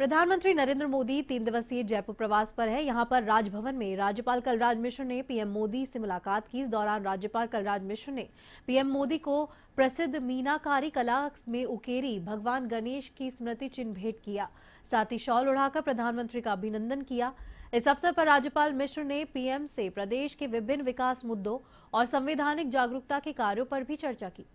प्रधानमंत्री नरेंद्र मोदी तीन दिवसीय जयपुर प्रवास पर है यहाँ पर राजभवन में राज्यपाल कलराज मिश्र ने पीएम मोदी से मुलाकात की इस दौरान राज्यपाल कलराज मिश्र ने पीएम मोदी को प्रसिद्ध मीनाकारी कला में उकेरी भगवान गणेश की स्मृति चिन्ह भेंट किया साथ ही शॉल उड़ाकर प्रधानमंत्री का अभिनंदन किया इस अवसर पर राज्यपाल मिश्र ने पीएम से प्रदेश के विभिन्न विकास मुद्दों और संवैधानिक जागरूकता के कार्यो पर भी चर्चा की